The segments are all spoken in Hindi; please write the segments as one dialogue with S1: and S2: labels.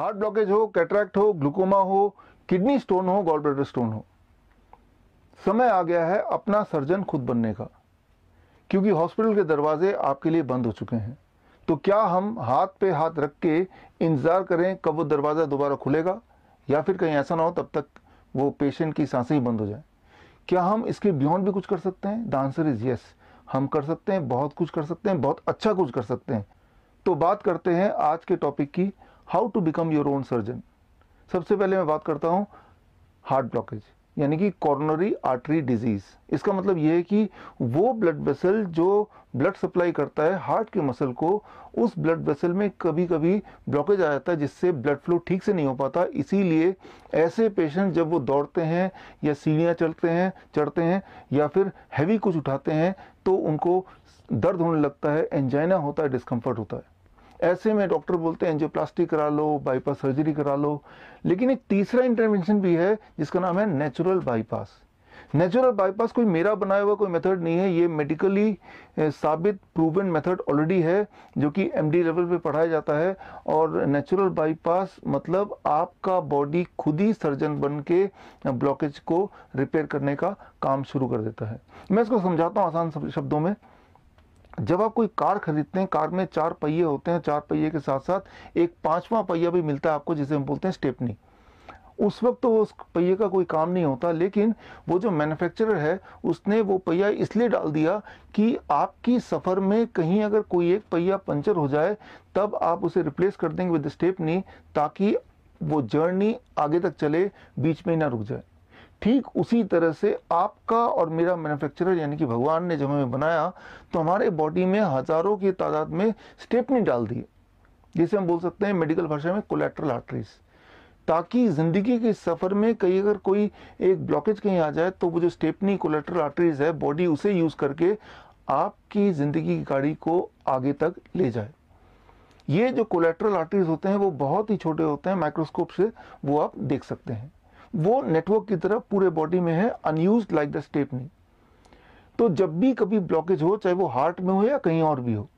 S1: हार्ट ब्लॉकेज हो कैटरैक्ट हो ग्लूकोमा हो किडनी स्टोन हो गॉल ब्लडर स्टोन हो समय आ गया है अपना सर्जन खुद बनने का क्योंकि हॉस्पिटल के दरवाजे आपके लिए बंद हो चुके हैं तो क्या हम हाथ पे हाथ रख के इंतज़ार करें कब वो दरवाज़ा दोबारा खुलेगा या फिर कहीं ऐसा ना हो तब तक वो पेशेंट की सांसें ही बंद हो जाए क्या हम इसके बियॉन्ड भी कुछ कर सकते हैं द आंसर इज़ येस हम कर सकते हैं बहुत कुछ कर सकते हैं बहुत अच्छा कुछ कर सकते हैं तो बात करते हैं आज के टॉपिक की how to become your own surgeon सबसे पहले मैं बात करता हूँ हार्ट ब्लॉकेज यानी कि कॉर्नरी आर्टरी डिजीज इसका मतलब यह है कि वो ब्लड वेसल जो ब्लड सप्लाई करता है हार्ट के मसल को उस ब्लड वेसल में कभी कभी ब्लॉकेज आ जाता है जिससे ब्लड फ्लो ठीक से नहीं हो पाता इसीलिए ऐसे पेशेंट जब वो दौड़ते हैं या सीढ़ियाँ चढ़ते हैं चढ़ते हैं या फिर हैवी कुछ उठाते हैं तो उनको दर्द होने लगता है एंजाइना होता है डिस्कम्फर्ट होता है ऐसे में डॉक्टर बोलते हैं एंजियोप्लास्टी करा लो बाईपास सर्जरी करा लो लेकिन एक तीसरा इंटरवेंशन भी है जिसका नाम है नेचुरल बाईपास नेचुरल बाईपास कोई मेरा बनाया हुआ कोई मेथड नहीं है ये मेडिकली साबित प्रूवन मेथड ऑलरेडी है जो कि एमडी लेवल पे पढ़ाया जाता है और नेचुरल बाईपास मतलब आपका बॉडी खुद ही सर्जन बन के ब्लॉकेज को रिपेयर करने का काम शुरू कर देता है मैं इसको समझाता हूँ आसान शब्दों में जब आप कोई कार खरीदते हैं कार में चार पहिए होते हैं चार पहिए के साथ साथ एक पांचवा पहिया भी मिलता है आपको जिसे हम बोलते हैं स्टेपनी उस वक्त तो उस पहिए का कोई काम नहीं होता लेकिन वो जो मैन्युफैक्चरर है उसने वो पहिया इसलिए डाल दिया कि आपकी सफ़र में कहीं अगर कोई एक पहिया पंचर हो जाए तब आप उसे रिप्लेस कर देंगे विद स्टेपनी ताकि वो जर्नी आगे तक चले बीच में ना रुक जाए ठीक उसी तरह से आपका और मेरा मैन्युफैक्चरर यानी कि भगवान ने जब हमें बनाया तो हमारे बॉडी में हज़ारों की तादाद में स्टेपनी डाल दी जिसे हम बोल सकते हैं मेडिकल भाषा में कोलेट्रल आर्टरीज़ ताकि ज़िंदगी के सफ़र में कहीं अगर कोई एक ब्लॉकेज कहीं आ जाए तो वो जो स्टेपनी कोलेट्रल आर्टरीज़ है बॉडी उसे यूज़ करके आपकी ज़िंदगी की गाड़ी को आगे तक ले जाए ये जो कोलेट्रल आर्टरीज होते हैं वो बहुत ही छोटे होते हैं माइक्रोस्कोप से वो आप देख सकते हैं वो नेटवर्क की तरह पूरे बॉडी में है अनयूज लाइक द स्टेपनी तो जब भी कभी ब्लॉकेज हो चाहे वो हार्ट में हो या कहीं और भी हो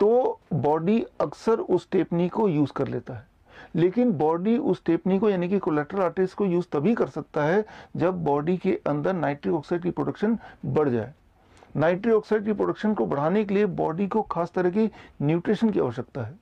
S1: तो बॉडी अक्सर उस स्टेपनी को यूज़ कर लेता है लेकिन बॉडी उस टेपनी को यानी कि कोलेट्रल आर्टिस को यूज़ तभी कर सकता है जब बॉडी के अंदर नाइट्रिक ऑक्साइड की प्रोडक्शन बढ़ जाए नाइट्रिक ऑक्साइड की प्रोडक्शन को बढ़ाने के लिए बॉडी को खास तरह की न्यूट्रिशन की आवश्यकता है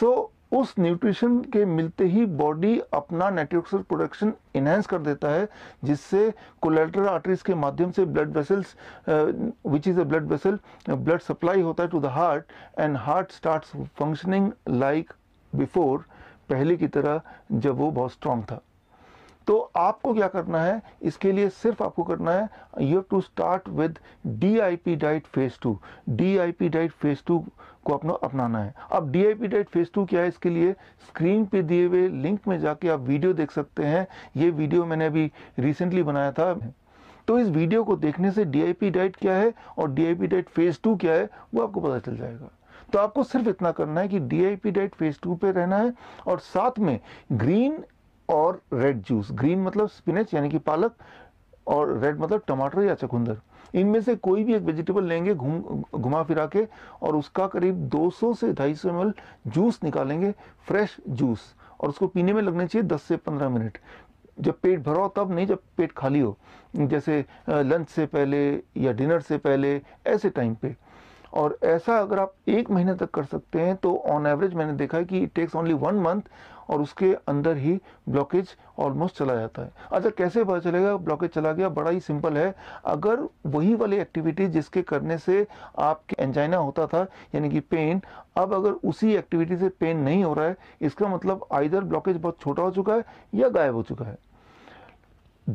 S1: सो उस न्यूट्रिशन के मिलते ही बॉडी अपना नेटवर्क प्रोडक्शन इन्हेंस कर देता है जिससे कोलेट्रल आर्टरीज के माध्यम से blood vessels which is a blood vessel blood supply होता है to the heart and heart starts functioning like before पहले की तरह जब वो बहुत स्ट्रांग था तो आपको क्या करना है इसके लिए सिर्फ आपको करना है you to start with DIP diet phase two DIP diet phase two को अपना अपनाना है अब डीआईपी डाइट फेज टू क्या है इसके लिए स्क्रीन पे दिए हुए लिंक में जाके आप वीडियो देख सकते हैं ये वीडियो मैंने अभी रिसेंटली बनाया था तो इस वीडियो को देखने से डीआईपी डाइट क्या है और डीआईपी डाइट फेज टू क्या है वो आपको पता चल जाएगा तो आपको सिर्फ इतना करना है कि डीआईपी डाइट फेज टू पे रहना है और साथ में ग्रीन और रेड जूस ग्रीन मतलब स्पिनच यानी कि पालक और रेड मतलब टमाटर या चकुंदर इनमें से कोई भी एक वेजिटेबल लेंगे घूम घुमा फिरा के और उसका करीब 200 से 250 सौ जूस निकालेंगे फ्रेश जूस और उसको पीने में लगने चाहिए 10 से 15 मिनट जब पेट भरा हो तब नहीं जब पेट खाली हो जैसे लंच से पहले या डिनर से पहले ऐसे टाइम पे और ऐसा अगर आप एक महीने तक कर सकते हैं तो ऑन एवरेज मैंने देखा है कि it takes only one month और उसके अंदर ही ब्लॉकेज ऑलमोस्ट चला जाता है अच्छा कैसे पता चलेगा ब्लॉकेज चला गया बड़ा ही सिंपल है अगर वही वाली एक्टिविटी जिसके करने से आपके एंजाइना होता था यानी कि पेन अब अगर उसी एक्टिविटी से पेन नहीं हो रहा है इसका मतलब आइधर ब्लॉकेज बहुत छोटा हो चुका है या गायब हो चुका है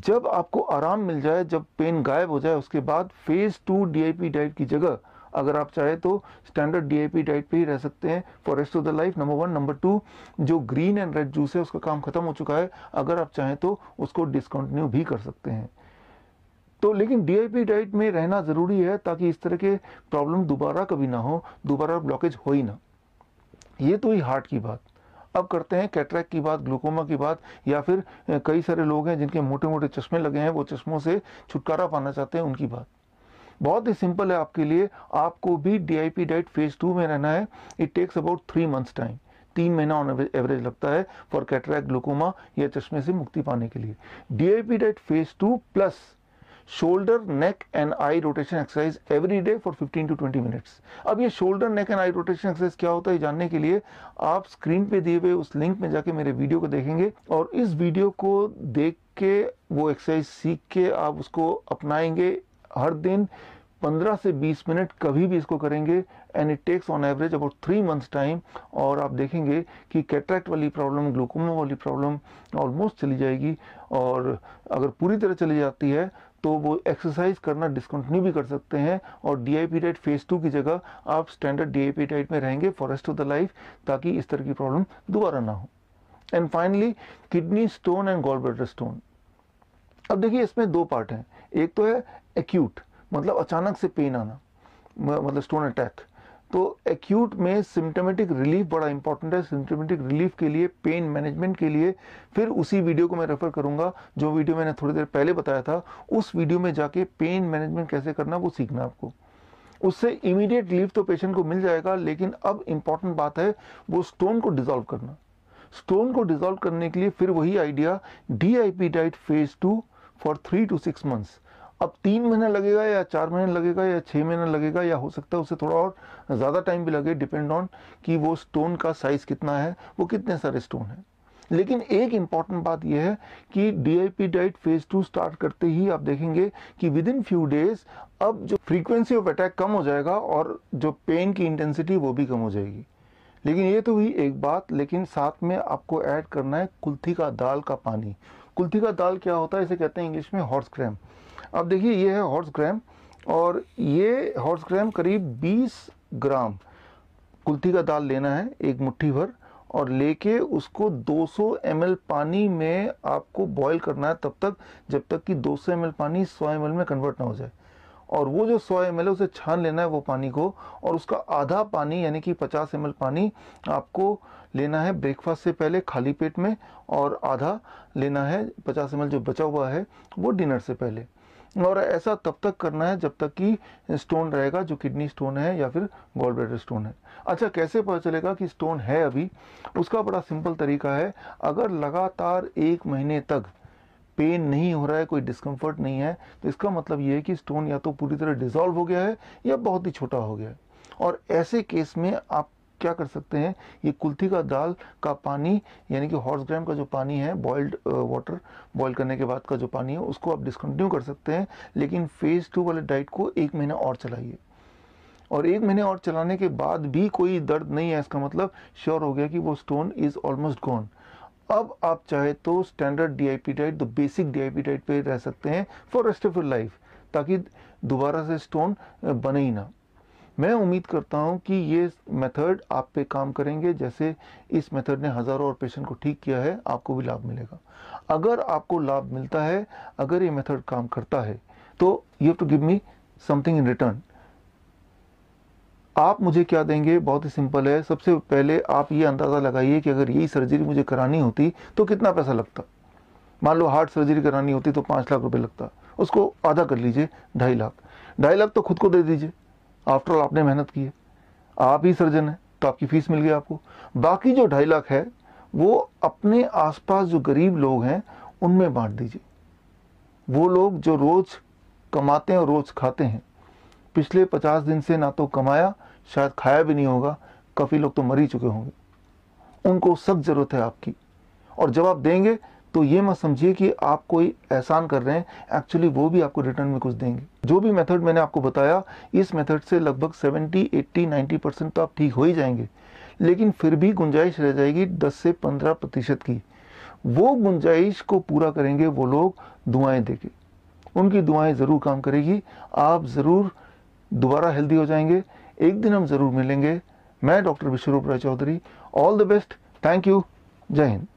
S1: जब आपको आराम मिल जाए जब पेन गायब हो जाए उसके बाद फेज़ टू पी डाइट की जगह अगर आप चाहे तो स्टैंडर्ड डीएपी डाइट पे ही रह सकते हैं for rest of the life number one number two जो ग्रीन एंड रेड जूस है उसका काम खत्म हो चुका है अगर आप चाहें तो उसको डिसकंटिन्यू भी कर सकते हैं तो लेकिन डीआईपी डाइट में रहना ज़रूरी है ताकि इस तरह के प्रॉब्लम दोबारा कभी ना हो दोबारा ब्लॉकेज हो ही ना ये तो ही हार्ट की बात अब करते हैं कैटरैक की बात ग्लूकोमा की बात या फिर कई सारे लोग हैं जिनके मोटे मोटे चश्मे लगे हैं वो चश्मों से छुटकारा पाना चाहते हैं उनकी बात बहुत ही सिंपल है आपके लिए आपको भी डीआईपी डाइट फेज टू में रहना है it takes about three months time तीन महीना ऑन एवरेज लगता है फॉर कैटरैक ग्लूकोमा या चश्मे से मुक्ति पाने के लिए DIP diet phase two plus shoulder neck and eye rotation exercise every day for 15 to 20 minutes अब ये shoulder neck and eye rotation exercise क्या होता है जानने के लिए आप स्क्रीन पे दिए हुए उस लिंक में जाके मेरे वीडियो को देखेंगे और इस वीडियो को देख के वो एक्सरसाइज सीख के आप उसको अपनाएंगे हर दिन 15 से 20 मिनट कभी भी इसको करेंगे and it takes on average about three months time और आप देखेंगे कि कैटरेक्ट वाली प्रॉब्लम ग्लूकोमा वाली प्रॉब्लम ऑलमोस्ट चली जाएगी और अगर पूरी तरह चली जाती है तो वो एक्सरसाइज करना डिसकंटिन्यू भी कर सकते हैं और D I P diet phase two की जगह आप standard D I P diet में रहेंगे for rest of the life ताकि इस तरह की प्रॉब्लम दोबारा ना हो and finally kidney stone and gall bladder stone अब देखिए इसमें दो पार्ट हैं एक तो है एक्यूट मतलब अचानक से पेन आना मतलब स्टोन अटैक तो एक्यूट में सिम्टोमेटिक रिलीफ बड़ा इंपॉर्टेंट है सिम्टोमेटिक रिलीफ के लिए पेन मैनेजमेंट के लिए फिर उसी वीडियो को मैं रेफर करूंगा जो वीडियो मैंने थोड़ी देर पहले बताया था उस वीडियो में जाके पेन मैनेजमेंट कैसे करना वो सीखना आपको उससे इमीडिएट रिलीफ तो पेशेंट को मिल जाएगा लेकिन अब इम्पॉर्टेंट बात है वो स्टोन को डिजोल्व करना स्टोन को डिजोल्व करने के लिए फिर वही idea D diet phase two for three to six months अब तीन महीना लगेगा या चार महीना लगेगा या छः महीना लगेगा या हो सकता है उसे थोड़ा और ज़्यादा टाइम भी लगे डिपेंड ऑन कि वो स्टोन का साइज़ कितना है वो कितने सारे स्टोन है लेकिन एक इम्पॉर्टेंट बात यह है कि P diet phase two start करते ही आप देखेंगे कि विद इन फ्यू डेज अब जो फ्रीक्वेंसी ऑफ अटैक कम हो जाएगा और जो पेन की इंटेंसिटी वो भी कम हो जाएगी लेकिन ये तो हुई एक बात लेकिन साथ में आपको ऐड करना है कुल्थी का दाल का पानी कुल्थी का दाल क्या होता है इसे कहते हैं इंग्लिश में हॉर्स क्रैम अब देखिए ये है हॉर्स क्रैम और ये हॉर्स क्रैम करीब 20 ग्राम कुल्थी का दाल लेना है एक मुट्ठी भर और लेके उसको 200 एम पानी में आपको बॉयल करना है तब तक जब तक कि 200 एम पानी 100 एम में कन्वर्ट ना हो जाए और वो जो सौ एम है उसे छान लेना है वो पानी को और उसका आधा पानी यानी कि पचास एम पानी आपको लेना है ब्रेकफास्ट से पहले खाली पेट में और आधा लेना है पचास एम जो बचा हुआ है वो डिनर से पहले और ऐसा तब तक करना है जब तक कि स्टोन रहेगा जो किडनी स्टोन है या फिर गोल ब्लेडर स्टोन है अच्छा कैसे पता चलेगा कि स्टोन है अभी उसका बड़ा सिंपल तरीका है अगर लगातार एक महीने तक पेन नहीं हो रहा है कोई डिस्कम्फर्ट नहीं है तो इसका मतलब ये है कि स्टोन या तो पूरी तरह डिजोल्व हो गया है या बहुत ही छोटा हो गया है और ऐसे केस में आप क्या कर सकते हैं ये कुल्थी का दाल का पानी यानी कि हॉर्स ग्राम का जो पानी है बॉइल्ड वाटर बॉईल करने के बाद का जो पानी है उसको आप डिसकंटिन्यू कर सकते हैं लेकिन फेज़ टू वाले डाइट को एक महीने और चलाइए और एक महीने और चलाने के बाद भी कोई दर्द नहीं है इसका मतलब श्योर हो गया कि वो स्टोन इज़ ऑलमोस्ट गॉन अब आप चाहे तो standard DIP diet the basic DIP diet पे रह सकते हैं for rest of your life ताकि दोबारा से स्टोन बने ही ना मैं उम्मीद करता हूं कि ये मेथड आप पे काम करेंगे जैसे इस मेथड ने हज़ारों और पेशेंट को ठीक किया है आपको भी लाभ मिलेगा अगर आपको लाभ मिलता है अगर ये मेथड काम करता है तो you have to give me something in return आप मुझे क्या देंगे बहुत ही सिंपल है सबसे पहले आप ये अंदाज़ा लगाइए कि अगर यही सर्जरी मुझे करानी होती तो कितना पैसा लगता मान लो हार्ट सर्जरी करानी होती तो पाँच लाख रुपये लगता उसको आधा कर लीजिए ढाई लाख ढाई लाख तो खुद को दे दीजिए आफ्टरऑल आपने मेहनत की है आप ही सर्जन हैं तो आपकी फ़ीस मिल गई आपको बाकी जो ढाई लाख है वो अपने आसपास जो गरीब लोग हैं उनमें बांट दीजिए वो लोग जो रोज़ कमाते हैं और रोज़ खाते हैं पिछले पचास दिन से ना तो कमाया शायद खाया भी नहीं होगा काफ़ी लोग तो मर ही चुके होंगे उनको सख्त ज़रूरत है आपकी और जब आप देंगे तो ये मत समझिए कि आप कोई एहसान कर रहे हैं एक्चुअली वो भी आपको रिटर्न में कुछ देंगे जो भी मेथड मैंने आपको बताया इस मेथड से लगभग 70, 80, 90 परसेंट तो आप ठीक हो ही जाएंगे लेकिन फिर भी गुंजाइश रह जाएगी 10 से 15 प्रतिशत की वो गुंजाइश को पूरा करेंगे वो लोग दुआएं देके उनकी दुआएं ज़रूर काम करेगी आप ज़रूर दोबारा हेल्दी हो जाएंगे एक दिन हम ज़रूर मिलेंगे मैं doctor Biswaroop Roy Chowdhury all the best thank you Jai Hind